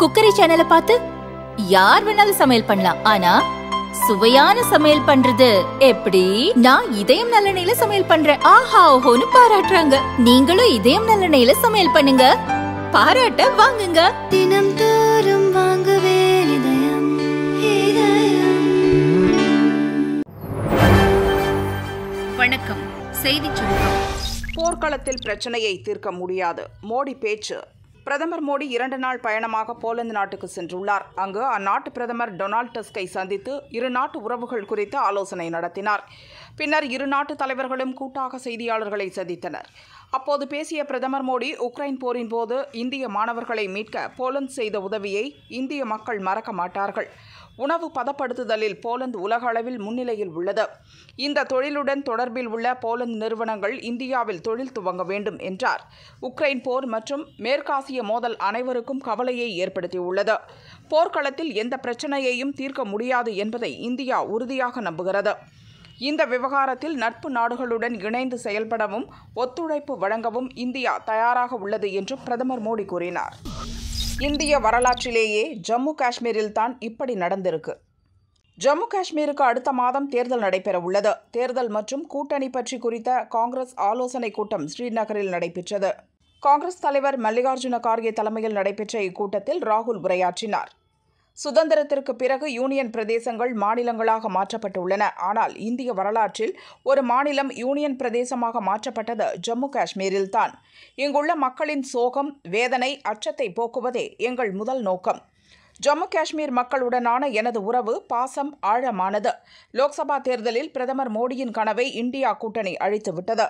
cookery சேனலை பார்த்து யார் வேணாலும் சமையல் பண்ணலாம் ஆனா சுவையான சமையல் பண்றது எப்படி நான் இதயம் நல்லெண்ணெயில சமையல் பண்றேன் ஆஹா ஓஹோன்னு பாராட்டுறாங்க நீங்களும் இதயம் நல்லெண்ணெயில சமையல் பண்ணுங்க பாராட்ட வாங்குங்க தினம் தோறும் வாங்குவே வணக்கம் செய்தி சுருக்கம் போர்க்களத்தில் பிரச்சனையை தீர்க்க முடியாது மோடி பேச்சு பிரதமர் மோடி இரண்டு நாள் பயணமாக போலந்து நாட்டுக்கு சென்றுள்ளார் அங்கு அந்நாட்டு பிரதமர் டொனால்ட் டஸ்கை சந்தித்து இரு நாட்டு உறவுகள் குறித்து ஆலோசனை நடத்தினார் பின்னர் இரு நாட்டு தலைவர்களும் கூட்டாக செய்தியாளர்களை சந்தித்தனர் அப்போது பேசிய பிரதமர் மோடி உக்ரைன் போரின் போது இந்திய மாணவர்களை மீட்க போலந்து செய்த உதவியை இந்திய மக்கள் மறக்க மாட்டார்கள் உணவு பதப்படுத்துதலில் போலந்து உலக அளவில் முன்னிலையில் உள்ளது இந்த தொழிலுடன் தொடர்பில் உள்ள போலந்து நிறுவனங்கள் இந்தியாவில் தொழில் துவங்க வேண்டும் என்றார் உக்ரைன் போர் மற்றும் மேற்காசிய மோதல் அனைவருக்கும் கவலையை ஏற்படுத்தியுள்ளது போர்க்களத்தில் எந்த பிரச்சனையையும் தீர்க்க முடியாது என்பதை இந்தியா உறுதியாக நம்புகிறது இந்த விவகாரத்தில் நட்பு நாடுகளுடன் இணைந்து செயல்படவும் ஒத்துழைப்பு வழங்கவும் இந்தியா தயாராக உள்ளது என்றும் பிரதமர் மோடி கூறினார் இந்திய வரலாற்றிலேயே ஜம்மு காஷ்மீரில் தான் இப்படி நடந்திருக்கு ஜம்மு காஷ்மீருக்கு அடுத்த மாதம் தேர்தல் நடைபெற உள்ளது தேர்தல் மற்றும் கூட்டணி பற்றி குறித்த காங்கிரஸ் ஆலோசனை கூட்டம் ஸ்ரீநகரில் நடைபெற்றது காங்கிரஸ் தலைவர் மல்லிகார்ஜுன கார்கே தலைமையில் நடைபெற்ற இக்கூட்டத்தில் ராகுல் உரையாற்றினார் சுதந்திரத்திற்கு பிறகு யூனியன் பிரதேசங்கள் மாநிலங்களாக மாற்றப்பட்டுள்ளன ஆனால் இந்திய வரலாற்றில் ஒரு மாநிலம் யூனியன் பிரதேசமாக மாற்றப்பட்டது ஜம்மு காஷ்மீரில் தான் இங்குள்ள மக்களின் சோகம் வேதனை அச்சத்தை போக்குவதே எங்கள் முதல் நோக்கம் ஜம்மு காஷ்மீர் மக்களுடனான எனது உறவு பாசம் ஆழமானது லோக்சபா தேர்தலில் பிரதமர் மோடியின் கனவை இந்தியா கூட்டணி அழித்துவிட்டது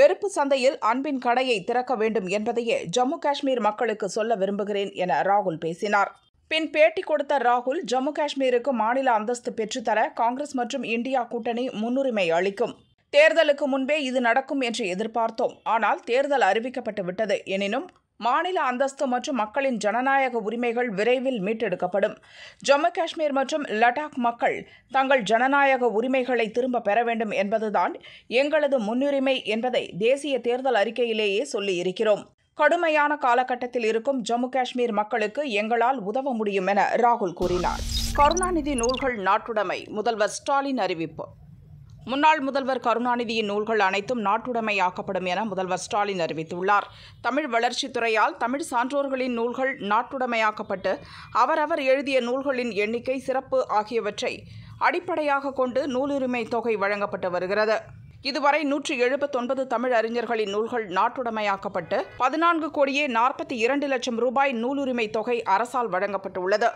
வெறுப்பு சந்தையில் அன்பின் கடையை திறக்க வேண்டும் என்பதையே ஜம்மு காஷ்மீர் மக்களுக்கு சொல்ல விரும்புகிறேன் என ராகுல் பேசினார் பின் பேட்டி கொடுத்த ராகுல் ஜம்மு காஷ்மீருக்கு மாநில அந்தஸ்து பெற்றுத்தர காங்கிரஸ் மற்றும் இந்தியா கூட்டணி முன்னுரிமை அளிக்கும் தேர்தலுக்கு முன்பே இது நடக்கும் என்று எதிர்பார்த்தோம் ஆனால் தேர்தல் அறிவிக்கப்பட்டு விட்டது எனினும் மாநில அந்தஸ்து மற்றும் மக்களின் ஜனநாயக உரிமைகள் விரைவில் மீட்டெடுக்கப்படும் ஜம்மு காஷ்மீர் மற்றும் லடாக் மக்கள் தங்கள் ஜனநாயக உரிமைகளை திரும்ப பெற வேண்டும் என்பதுதான் எங்களது முன்னுரிமை என்பதை தேசிய தேர்தல் அறிக்கையிலேயே சொல்லியிருக்கிறோம் கடுமையான காலகட்டத்தில் இருக்கும் ஜம்மு காஷ்மீர் மக்களுக்கு எங்களால் உதவ முடியும் என ராகுல் கூறினார் கருணாநிதி நூல்கள் நாட்டுடைமை முதல்வர் ஸ்டாலின் அறிவிப்பு முன்னாள் முதல்வர் கருணாநிதியின் நூல்கள் அனைத்தும் நாட்டுடைமையாக்கப்படும் என முதல்வர் ஸ்டாலின் அறிவித்துள்ளார் தமிழ் வளர்ச்சித்துறையால் தமிழ் சான்றோர்களின் நூல்கள் நாட்டுடைமையாக்கப்பட்டு அவரவர் எழுதிய நூல்களின் எண்ணிக்கை சிறப்பு ஆகியவற்றை அடிப்படையாக கொண்டு நூலுரிமை தொகை வழங்கப்பட்டு வருகிறது இதுவரை நூற்றி எழுபத்தொன்பது தமிழ் அறிஞர்களின் நூல்கள் நாட்டுடைமையாக்கப்பட்டு பதினான்கு கோடியே நாற்பத்தி இரண்டு லட்சம் ரூபாய் நூலுரிமை தொகை அரசால் வழங்கப்பட்டுள்ளது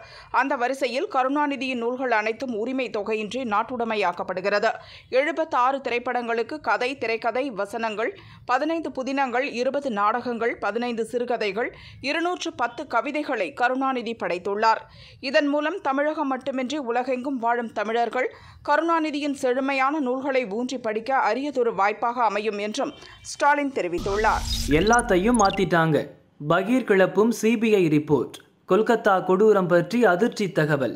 அந்த வரிசையில் கருணாநிதியின் நூல்கள் அனைத்தும் உரிமை தொகையின்றி நாட்டுடைமையாக்கப்படுகிறது எழுபத்தி ஆறு திரைப்படங்களுக்கு கதை திரைக்கதை வசனங்கள் பதினைந்து புதினங்கள் இருபது நாடகங்கள் பதினைந்து சிறுகதைகள் இருநூற்று பத்து கவிதைகளை கருணாநிதி படைத்துள்ளார் இதன் மூலம் தமிழகம் மட்டுமின்றி உலகெங்கும் வாழும் தமிழர்கள் கருணாநிதியின் செழுமையான நூல்களை ஊன்றி படிக்க அரியதொரு வாய்ப்பாக அமையும் என்றும் ஸ்டாலின் தெரிவித்துள்ளார் எல்லாத்தையும் மாத்திட்டாங்க பகீர் கிளப்பும் சிபிஐ ரிப்போர்ட் கொல்கத்தா கொடூரம் பற்றி அதிர்ச்சி தகவல்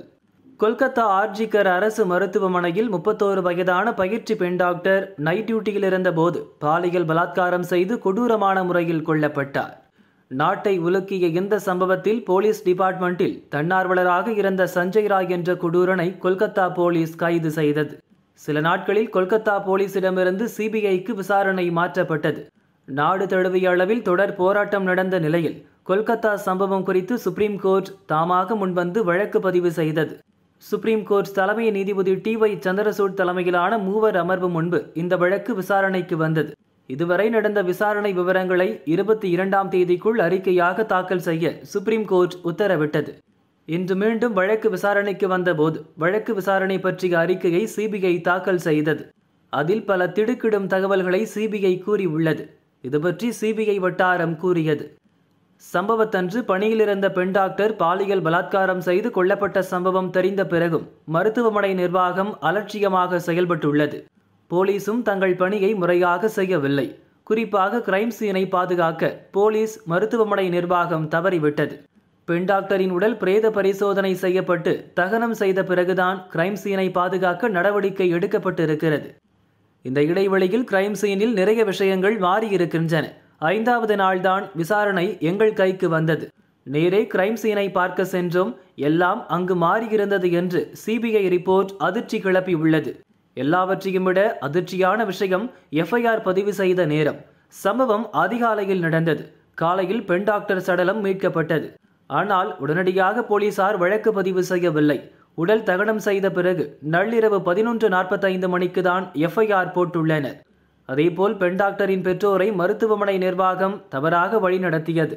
கொல்கத்தா ஆர்ஜிகர் அரசு மருத்துவமனையில் முப்பத்தோரு வயதான பயிற்சி பெண் டாக்டர் நைட் டியூட்டியில் இருந்தபோது பாலியல் பலாத்காரம் செய்து கொடூரமான முறையில் கொல்லப்பட்டார் நாட்டை உலுக்கிய இந்த சம்பவத்தில் போலீஸ் டிபார்ட்மெண்ட்டில் தன்னார்வலராக இருந்த சஞ்சய் ராய் என்ற கொடூரனை கொல்கத்தா போலீஸ் கைது செய்தது சில நாட்களில் கொல்கத்தா போலீசிடமிருந்து சிபிஐக்கு விசாரணை மாற்றப்பட்டது நாடு தழுவிய அளவில் தொடர் போராட்டம் நடந்த நிலையில் கொல்கத்தா சம்பவம் குறித்து சுப்ரீம் கோர்ட் தாமாக முன்வந்து வழக்கு பதிவு செய்தது சுப்ரீம் கோர்ட் தலைமை நீதிபதி டி ஒய் சந்திரசூட் தலைமையிலான மூவர் அமர்வு முன்பு இந்த வழக்கு விசாரணைக்கு வந்தது இதுவரை நடந்த விசாரணை விவரங்களை இருபத்தி இரண்டாம் தேதிக்குள் அறிக்கையாக தாக்கல் செய்ய சுப்ரீம் கோர்ட் உத்தரவிட்டது இன்று மீண்டும் வழக்கு விசாரணைக்கு வந்தபோது வழக்கு விசாரணை பற்றிய அறிக்கையை சிபிஐ தாக்கல் செய்தது அதில் பல திடுக்கிடும் தகவல்களை சிபிஐ கூறியுள்ளது இது பற்றி சிபிஐ வட்டாரம் கூறியது சம்பவத்தன்று பணியிலிருந்த பெண் டாக்டர் பாலியல் பலாத்காரம் செய்து கொல்லப்பட்ட சம்பவம் தெரிந்த பிறகும் மருத்துவமனை நிர்வாகம் அலட்சியமாக செயல்பட்டுள்ளது போலீசும் தங்கள் பணியை முறையாக செய்யவில்லை குறிப்பாக கிரைம் சீனை பாதுகாக்க போலீஸ் மருத்துவமனை நிர்வாகம் தவறிவிட்டது பெண் டாக்டரின் உடல் பிரேத பரிசோதனை செய்யப்பட்டு தகனம் செய்த பிறகுதான் கிரைம் சீனை பாதுகாக்க நடவடிக்கை எடுக்கப்பட்டு இருக்கிறது இந்த இடைவெளியில் கிரைம் சீனில் நிறைய விஷயங்கள் மாறியிருக்கின்றன ஐந்தாவது நாள்தான் விசாரணை எங்கள் கைக்கு வந்தது நேரே கிரைம் சீனை பார்க்க சென்றும் எல்லாம் அங்கு மாறியிருந்தது என்று சிபிஐ ரிப்போர்ட் அதிர்ச்சி கிளப்பி உள்ளது எல்லாவற்றையும் விட அதிர்ச்சியான விஷயம் எஃப்ஐஆர் பதிவு செய்த நேரம் சம்பவம் அதிகாலையில் நடந்தது காலையில் பெண் டாக்டர் சடலம் மீட்கப்பட்டது ஆனால் உடனடியாக போலீசார் வழக்கு பதிவு செய்யவில்லை உடல் தகனம் செய்த பிறகு நள்ளிரவு பதினொன்று நாற்பத்தைந்து மணிக்கு தான் எஃப்ஐஆர் போட்டுள்ளனர் அதேபோல் பெண் டாக்டரின் பெற்றோரை மருத்துவமனை நிர்வாகம் தவறாக வழிநடத்தியது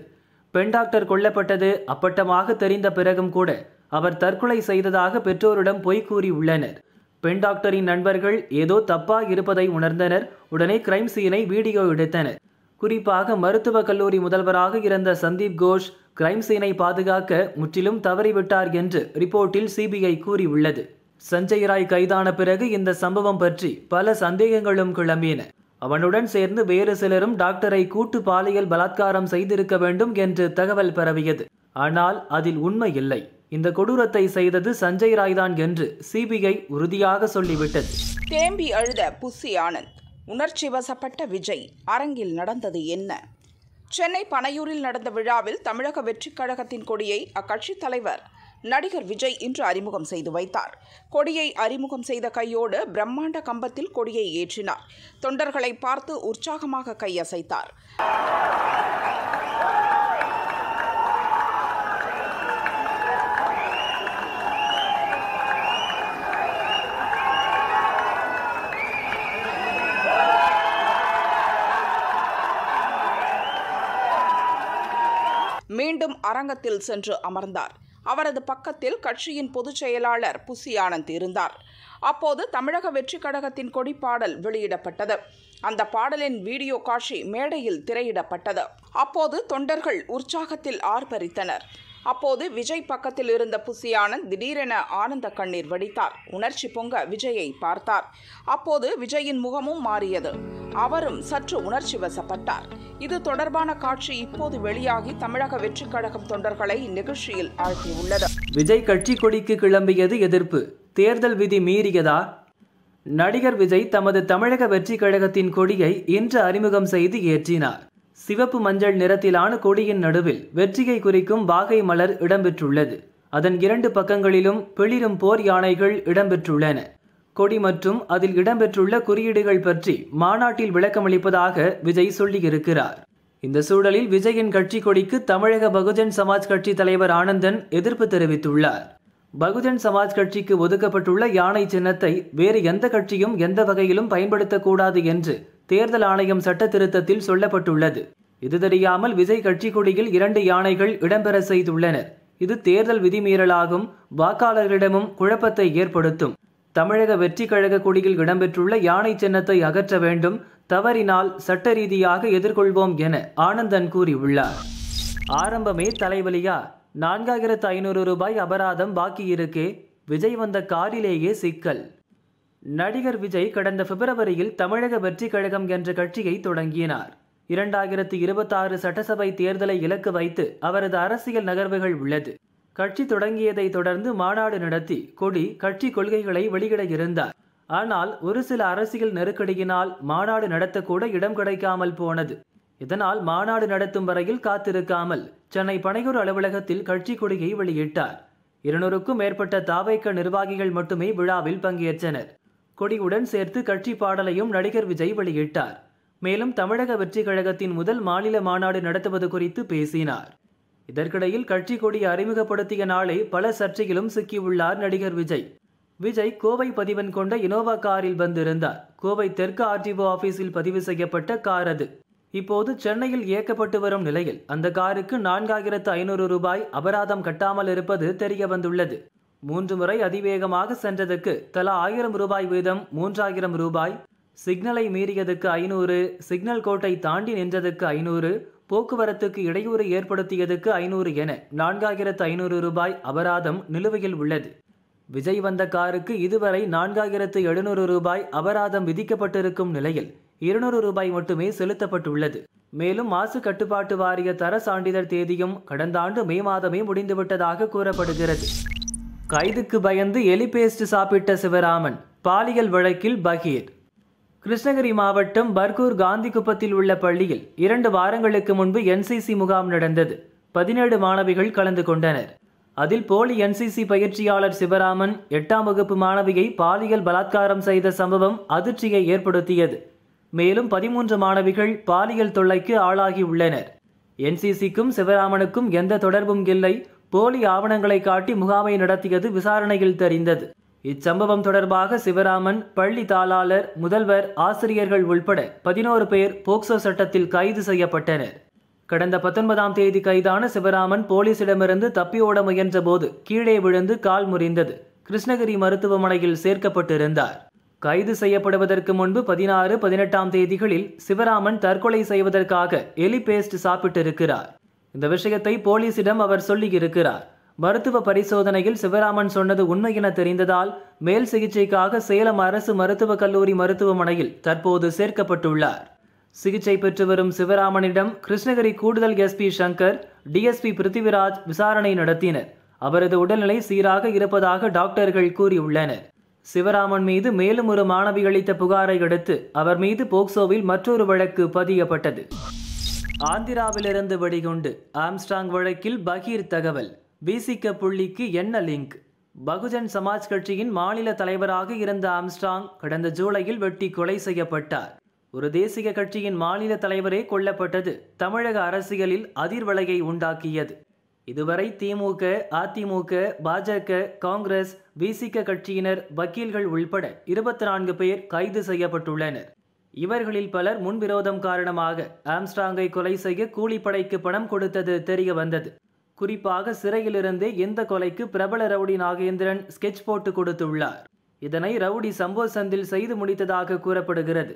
பெண் டாக்டர் கொல்லப்பட்டது அப்பட்டமாக தெரிந்த பிறகும் கூட அவர் தற்கொலை செய்ததாக பெற்றோரிடம் பொய் கூறியுள்ளனர் பெண் டாக்டரின் நண்பர்கள் ஏதோ தப்பாக இருப்பதை உணர்ந்தனர் உடனே கிரைம் சீனை வீடியோ எடுத்தனர் குறிப்பாக மருத்துவக் கல்லூரி முதல்வராக இருந்த சந்தீப் கோஷ் கிரைம் சீனை பாதுகாக்க முற்றிலும் தவறிவிட்டார் என்று ரிப்போர்ட்டில் சிபிஐ கூறியுள்ளது சஞ்சய் ராய் கைதான பிறகு இந்த சம்பவம் பற்றி பல சந்தேகங்களும் கிளம்பின அவனுடன் சேர்ந்து வேறு சிலரும் டாக்டரை கூட்டு பாலியல் பலாத்காரம் செய்திருக்க வேண்டும் என்று தகவல் பரவியது ஆனால் அதில் உண்மை இல்லை இந்த கொடூரத்தை செய்தது சஞ்சய் ராய் தான் என்று சிபிஐ உறுதியாக சொல்லிவிட்டது தேம்பி அழுத புசி ஆனந்த் உணர்ச்சி வசப்பட்ட விஜய் அரங்கில் நடந்தது என்ன சென்னை பனையூரில் நடந்த விழாவில் தமிழக வெற்றிக் கழகத்தின் கொடியை அக்கட்சித் தலைவர் நடிகர் விஜய் இன்று அறிமுகம் செய்து வைத்தார் கொடியை அறிமுகம் செய்த கையோடு பிரம்மாண்ட கம்பத்தில் கொடியை ஏற்றினார் தொண்டர்களை பார்த்து உற்சாகமாக கையசைத்தார் அரங்கத்தில் சென்று அமர்ந்தார் அவரது பக்கத்தில் கட்சியின் பொதுச் செயலாளர் புசி ஆனந்த் இருந்தார் அப்போது தமிழக வெற்றி கழகத்தின் கொடிப்பாடல் வெளியிடப்பட்டது அந்த பாடலின் வீடியோ காட்சி மேடையில் திரையிடப்பட்டது அப்போது தொண்டர்கள் உற்சாகத்தில் ஆர்ப்பரித்தனர் அப்போது விஜய் பக்கத்தில் இருந்த புசியானந்த் திடீரென ஆனந்த கண்ணீர் வடித்தார் உணர்ச்சி பொங்க விஜயை பார்த்தார் அப்போது விஜயின் முகமும் மாறியது அவரும் சற்று உணர்ச்சி வசப்பட்டார் இது தொடர்பான காட்சி இப்போது வெளியாகி தமிழக வெற்றி கழகம் தொண்டர்களை நிகழ்ச்சியில் ஆழ்த்தியுள்ளது விஜய் கட்சி கொடிக்கு கிளம்பியது எதிர்ப்பு தேர்தல் விதி மீறியதா நடிகர் விஜய் தமது தமிழக வெற்றி கழகத்தின் கொடியை இன்று அறிமுகம் செய்து ஏற்றினார் சிவப்பு மஞ்சள் நிறத்திலான கொடியின் நடுவில் வெற்றியை குறிக்கும் வாகை மலர் இடம்பெற்றுள்ளது அதன் இரண்டு பக்கங்களிலும் பிளிரும் போர் யானைகள் இடம்பெற்றுள்ளன கொடி மற்றும் அதில் இடம்பெற்றுள்ள குறியீடுகள் பற்றி மாநாட்டில் விளக்கமளிப்பதாக விஜய் சொல்லியிருக்கிறார் இந்த சூழலில் விஜயின் கட்சி கொடிக்கு தமிழக பகுஜன் சமாஜ் கட்சி தலைவர் ஆனந்தன் எதிர்ப்பு தெரிவித்துள்ளார் பகுஜன் சமாஜ் கட்சிக்கு ஒதுக்கப்பட்டுள்ள யானை சின்னத்தை வேறு எந்த கட்சியும் எந்த வகையிலும் பயன்படுத்தக்கூடாது என்று தேர்தல் ஆணையம் சட்ட திருத்தத்தில் சொல்லப்பட்டுள்ளது இது தெரியாமல் விஜய் கட்சி கொடியில் இரண்டு யானைகள் இடம்பெற செய்துள்ளனர் இது தேர்தல் விதிமீறலாகும் வாக்காளர்களிடமும் குழப்பத்தை ஏற்படுத்தும் தமிழக வெற்றி கழக கொடியில் இடம்பெற்றுள்ள யானை சின்னத்தை அகற்ற வேண்டும் தவறினால் சட்ட ரீதியாக எதிர்கொள்வோம் என ஆனந்தன் கூறியுள்ளார் ஆரம்பமே தலைவலியா நான்காயிரத்து ஐநூறு ரூபாய் அபராதம் பாக்கி இருக்கே விஜய் வந்த காரிலேயே சிக்கல் நடிகர் விஜய் கடந்த பிப்ரவரியில் தமிழக வெற்றி கழகம் என்ற கட்சியை தொடங்கினார் இரண்டாயிரத்தி இருபத்தாறு சட்டசபை தேர்தலை இலக்கு வைத்து அவரது அரசியல் நகர்வுகள் உள்ளது கட்சி தொடங்கியதை தொடர்ந்து மாநாடு நடத்தி கொடி கட்சி கொள்கைகளை வெளியிட இருந்தார் ஆனால் ஒரு சில அரசியல் நெருக்கடியினால் மாநாடு நடத்தக்கூட இடம் கிடைக்காமல் போனது இதனால் மாநாடு நடத்தும் வரையில் காத்திருக்காமல் சென்னை பனையூர் அலுவலகத்தில் கட்சி கொடியை வெளியிட்டார் இருநூறுக்கும் மேற்பட்ட தாவைக்க நிர்வாகிகள் மட்டுமே விழாவில் பங்கேற்றனர் கொடியுடன் சேர்த்து கட்சி பாடலையும் நடிகர் விஜய் வெளியிட்டார் மேலும் தமிழக வெற்றி கழகத்தின் முதல் மாநில மாநாடு நடத்துவது குறித்து பேசினார் இதற்கிடையில் கட்சி கொடி அறிமுகப்படுத்திய நாளை பல சர்ச்சையிலும் சிக்கியுள்ளார் நடிகர் விஜய் விஜய் கோவை பதிவன் கொண்ட இனோவா காரில் வந்திருந்தார் கோவை தெற்கு ஆர்டிஓ ஆபீஸில் பதிவு செய்யப்பட்ட கார் அது இப்போது சென்னையில் இயக்கப்பட்டு வரும் நிலையில் அந்த காருக்கு நான்காயிரத்து ஐநூறு ரூபாய் அபராதம் கட்டாமல் இருப்பது தெரிய வந்துள்ளது மூன்று முறை அதிவேகமாக சென்றதற்கு தலா ஆயிரம் ரூபாய் வீதம் மூன்றாயிரம் ரூபாய் சிக்னலை மீறியதுக்கு ஐநூறு சிக்னல் கோட்டை தாண்டி நின்றதுக்கு ஐநூறு போக்குவரத்துக்கு இடையூறு ஏற்படுத்தியதுக்கு ஐநூறு என நான்காயிரத்து ஐநூறு ரூபாய் அபராதம் நிலுவையில் உள்ளது விஜய் வந்த காருக்கு இதுவரை நான்காயிரத்து எழுநூறு ரூபாய் அபராதம் விதிக்கப்பட்டிருக்கும் நிலையில் இருநூறு ரூபாய் மட்டுமே செலுத்தப்பட்டுள்ளது மேலும் மாசு கட்டுப்பாட்டு வாரிய தர சான்றிதழ் தேதியும் கடந்த ஆண்டு மே மாதமே முடிந்துவிட்டதாக கூறப்படுகிறது கைதுக்கு பயந்து எலி பேஸ்ட் சாப்பிட்ட சிவராமன் பாலியல் வழக்கில் பகீர் கிருஷ்ணகிரி மாவட்டம் பர்கூர் குப்பத்தில் உள்ள பள்ளியில் இரண்டு வாரங்களுக்கு முன்பு என்சிசி முகாம் நடந்தது பதினேழு மாணவிகள் கலந்து கொண்டனர் அதில் போலி என்சிசி பயிற்சியாளர் சிவராமன் எட்டாம் வகுப்பு மாணவியை பாலியல் பலாத்காரம் செய்த சம்பவம் அதிர்ச்சியை ஏற்படுத்தியது மேலும் பதிமூன்று மாணவிகள் பாலியல் தொல்லைக்கு ஆளாகி உள்ளனர் என்சிசிக்கும் சிவராமனுக்கும் எந்த தொடர்பும் இல்லை போலி ஆவணங்களை காட்டி முகாமை நடத்தியது விசாரணையில் தெரிந்தது இச்சம்பவம் தொடர்பாக சிவராமன் பள்ளி தாளாளர் முதல்வர் ஆசிரியர்கள் உள்பட பதினோரு பேர் போக்சோ சட்டத்தில் கைது செய்யப்பட்டனர் கடந்த பத்தொன்பதாம் தேதி கைதான சிவராமன் போலீசிடமிருந்து தப்பியோட முயன்றபோது கீழே விழுந்து கால் முறிந்தது கிருஷ்ணகிரி மருத்துவமனையில் சேர்க்கப்பட்டிருந்தார் கைது செய்யப்படுவதற்கு முன்பு பதினாறு பதினெட்டாம் தேதிகளில் சிவராமன் தற்கொலை செய்வதற்காக எலி பேஸ்ட் சாப்பிட்டிருக்கிறார் இந்த விஷயத்தை போலீசிடம் அவர் சொல்லி இருக்கிறார் மருத்துவ பரிசோதனையில் சிவராமன் சொன்னது உண்மை என தெரிந்ததால் மேல் சிகிச்சைக்காக சேலம் அரசு மருத்துவக் கல்லூரி மருத்துவமனையில் தற்போது சேர்க்கப்பட்டுள்ளார் சிகிச்சை பெற்று வரும் சிவராமனிடம் கிருஷ்ணகிரி கூடுதல் எஸ்பி சங்கர் டிஎஸ்பி பிருத்திவிராஜ் விசாரணை நடத்தினர் அவரது உடல்நிலை சீராக இருப்பதாக டாக்டர்கள் கூறியுள்ளனர் சிவராமன் மீது மேலும் ஒரு மாணவி அளித்த புகாரை அடுத்து அவர் மீது போக்சோவில் மற்றொரு வழக்கு பதியப்பட்டது ஆந்திராவிலிருந்து வெடிகுண்டு ஆம்ஸ்டாங் வழக்கில் பகீர் தகவல் பிசிக்க புள்ளிக்கு என்ன லிங்க் பகுஜன் சமாஜ் கட்சியின் மாநில தலைவராக இருந்த ஆம்ஸ்டாங் கடந்த ஜூலையில் வெட்டி கொலை செய்யப்பட்டார் ஒரு தேசிய கட்சியின் மாநில தலைவரே கொல்லப்பட்டது தமிழக அரசியலில் அதிர்வலையை உண்டாக்கியது இதுவரை திமுக அதிமுக பாஜக காங்கிரஸ் பிசிக்க கட்சியினர் வக்கீல்கள் உள்பட இருபத்தி நான்கு பேர் கைது செய்யப்பட்டுள்ளனர் இவர்களில் பலர் முன்விரோதம் காரணமாக ஆம்ஸ்டாங்கை கொலை செய்ய கூலிப்படைக்கு பணம் கொடுத்தது தெரிய வந்தது குறிப்பாக சிறையிலிருந்தே இந்த கொலைக்கு பிரபல ரவுடி நாகேந்திரன் ஸ்கெட்ச் போட்டு கொடுத்துள்ளார் இதனை ரவுடி சம்போ சந்தில் செய்து முடித்ததாக கூறப்படுகிறது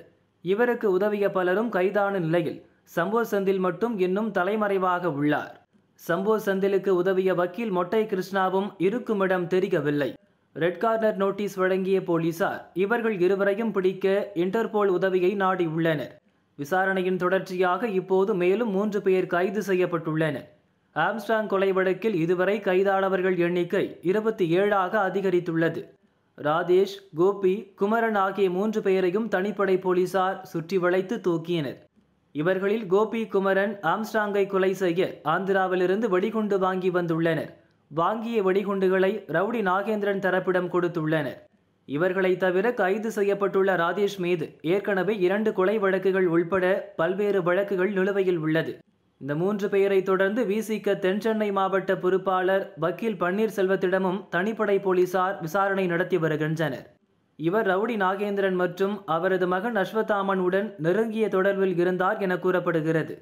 இவருக்கு உதவிய பலரும் கைதான நிலையில் சம்போ சந்தில் மட்டும் இன்னும் தலைமறைவாக உள்ளார் சம்போ சந்திலுக்கு உதவிய வக்கீல் மொட்டை கிருஷ்ணாவும் இருக்குமிடம் தெரியவில்லை ரெட் கார்னர் நோட்டீஸ் வழங்கிய போலீசார் இவர்கள் இருவரையும் பிடிக்க இன்டர்போல் உதவியை நாடியுள்ளனர் விசாரணையின் தொடர்ச்சியாக இப்போது மேலும் மூன்று பேர் கைது செய்யப்பட்டுள்ளனர் ஆம்ஸ்டாங் கொலை வழக்கில் இதுவரை கைதானவர்கள் எண்ணிக்கை இருபத்தி ஏழாக அதிகரித்துள்ளது ராதேஷ் கோபி குமரன் ஆகிய மூன்று பேரையும் தனிப்படை போலீசார் சுற்றி வளைத்து தூக்கியனர் இவர்களில் கோபி குமரன் ஆம்ஸ்டாங்கை கொலை செய்ய ஆந்திராவிலிருந்து வெடிகுண்டு வாங்கி வந்துள்ளனர் வாங்கிய வெடிகுண்டுகளை ரவுடி நாகேந்திரன் தரப்பிடம் கொடுத்துள்ளனர் இவர்களை தவிர கைது செய்யப்பட்டுள்ள ராதேஷ் மீது ஏற்கனவே இரண்டு கொலை வழக்குகள் உள்பட பல்வேறு வழக்குகள் நிலுவையில் உள்ளது இந்த மூன்று பெயரை தொடர்ந்து விசிக தென்சென்னை மாவட்ட பொறுப்பாளர் வக்கீல் பன்னீர்செல்வத்திடமும் தனிப்படை போலீசார் விசாரணை நடத்தி வருகின்றனர் இவர் ரவுடி நாகேந்திரன் மற்றும் அவரது மகன் அஸ்வத்தாமன் உடன் நெருங்கிய தொடர்பில் இருந்தார் என கூறப்படுகிறது